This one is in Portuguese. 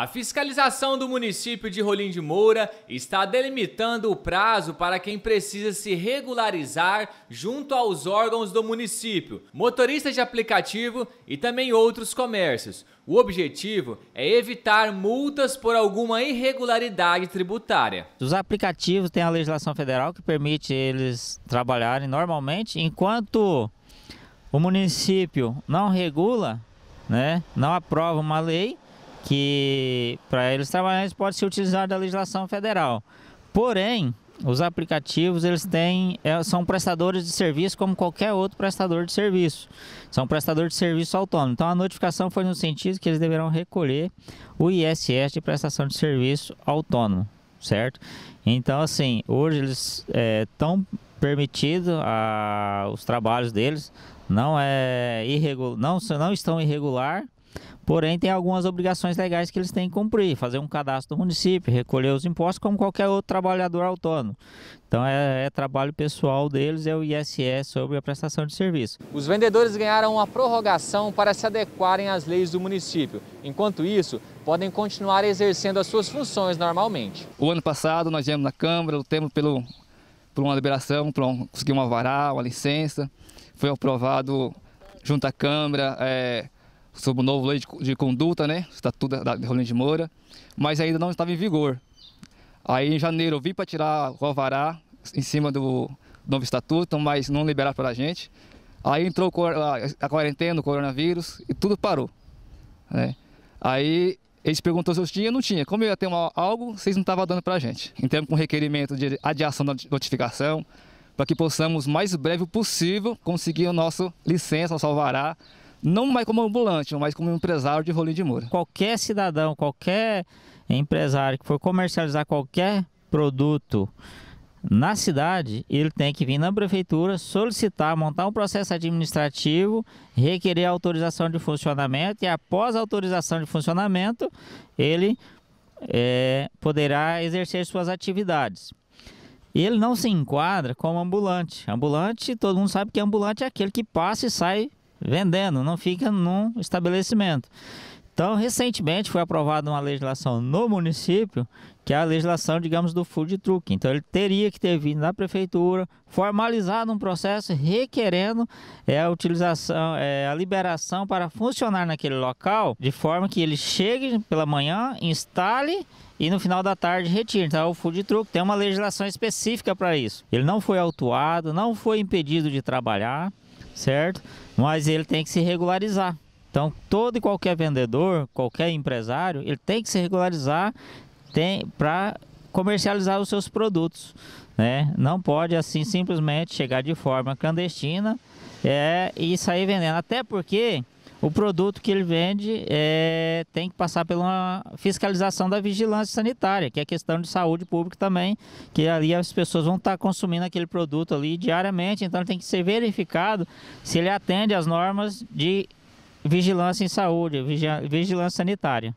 A fiscalização do município de Rolim de Moura está delimitando o prazo para quem precisa se regularizar junto aos órgãos do município, motoristas de aplicativo e também outros comércios. O objetivo é evitar multas por alguma irregularidade tributária. Os aplicativos têm a legislação federal que permite eles trabalharem normalmente, enquanto o município não regula, né, não aprova uma lei que para eles trabalharem pode ser utilizado da legislação federal. Porém, os aplicativos eles têm é, são prestadores de serviço como qualquer outro prestador de serviço. São prestadores de serviço autônomo. Então a notificação foi no sentido que eles deverão recolher o ISS de prestação de serviço autônomo, certo? Então assim, hoje eles estão é, permitidos os trabalhos deles, não é irregular, não, não estão irregular Porém, tem algumas obrigações legais que eles têm que cumprir, fazer um cadastro do município, recolher os impostos, como qualquer outro trabalhador autônomo. Então, é, é trabalho pessoal deles, é o ISS sobre a prestação de serviço. Os vendedores ganharam uma prorrogação para se adequarem às leis do município. Enquanto isso, podem continuar exercendo as suas funções normalmente. O ano passado, nós viemos na Câmara, lutamos pelo, por uma liberação, por um, conseguir uma varal, uma licença. Foi aprovado junto à Câmara. É, sobre o novo lei de, de conduta, né? Estatuto da, da de Moura, mas ainda não estava em vigor. Aí em janeiro eu vim para tirar o alvará em cima do novo estatuto, mas não liberaram para a gente. Aí entrou a quarentena, o coronavírus e tudo parou. Né? Aí eles perguntou se eu tinha, não tinha. Como eu ia ter uma, algo, vocês não estavam dando para a gente. Entramos com requerimento de adiação da notificação para que possamos, mais breve possível, conseguir a nossa licença, nosso alvará, não mais como ambulante, mas como empresário de rolê de muro. Qualquer cidadão, qualquer empresário que for comercializar qualquer produto na cidade, ele tem que vir na prefeitura solicitar, montar um processo administrativo, requerer autorização de funcionamento e após a autorização de funcionamento, ele é, poderá exercer suas atividades. Ele não se enquadra como ambulante. Ambulante, todo mundo sabe que ambulante é aquele que passa e sai vendendo, não fica num estabelecimento. Então, recentemente foi aprovada uma legislação no município, que é a legislação, digamos, do food truck. Então, ele teria que ter vindo da prefeitura, formalizado um processo requerendo é, a utilização, é, a liberação para funcionar naquele local, de forma que ele chegue pela manhã, instale e no final da tarde retire. Então, o food truck tem uma legislação específica para isso. Ele não foi autuado, não foi impedido de trabalhar certo? Mas ele tem que se regularizar. Então, todo e qualquer vendedor, qualquer empresário, ele tem que se regularizar para comercializar os seus produtos. Né? Não pode assim simplesmente chegar de forma clandestina é, e sair vendendo. Até porque o produto que ele vende é, tem que passar por uma fiscalização da vigilância sanitária, que é questão de saúde pública também, que ali as pessoas vão estar consumindo aquele produto ali diariamente, então tem que ser verificado se ele atende às normas de vigilância em saúde, vigilância sanitária.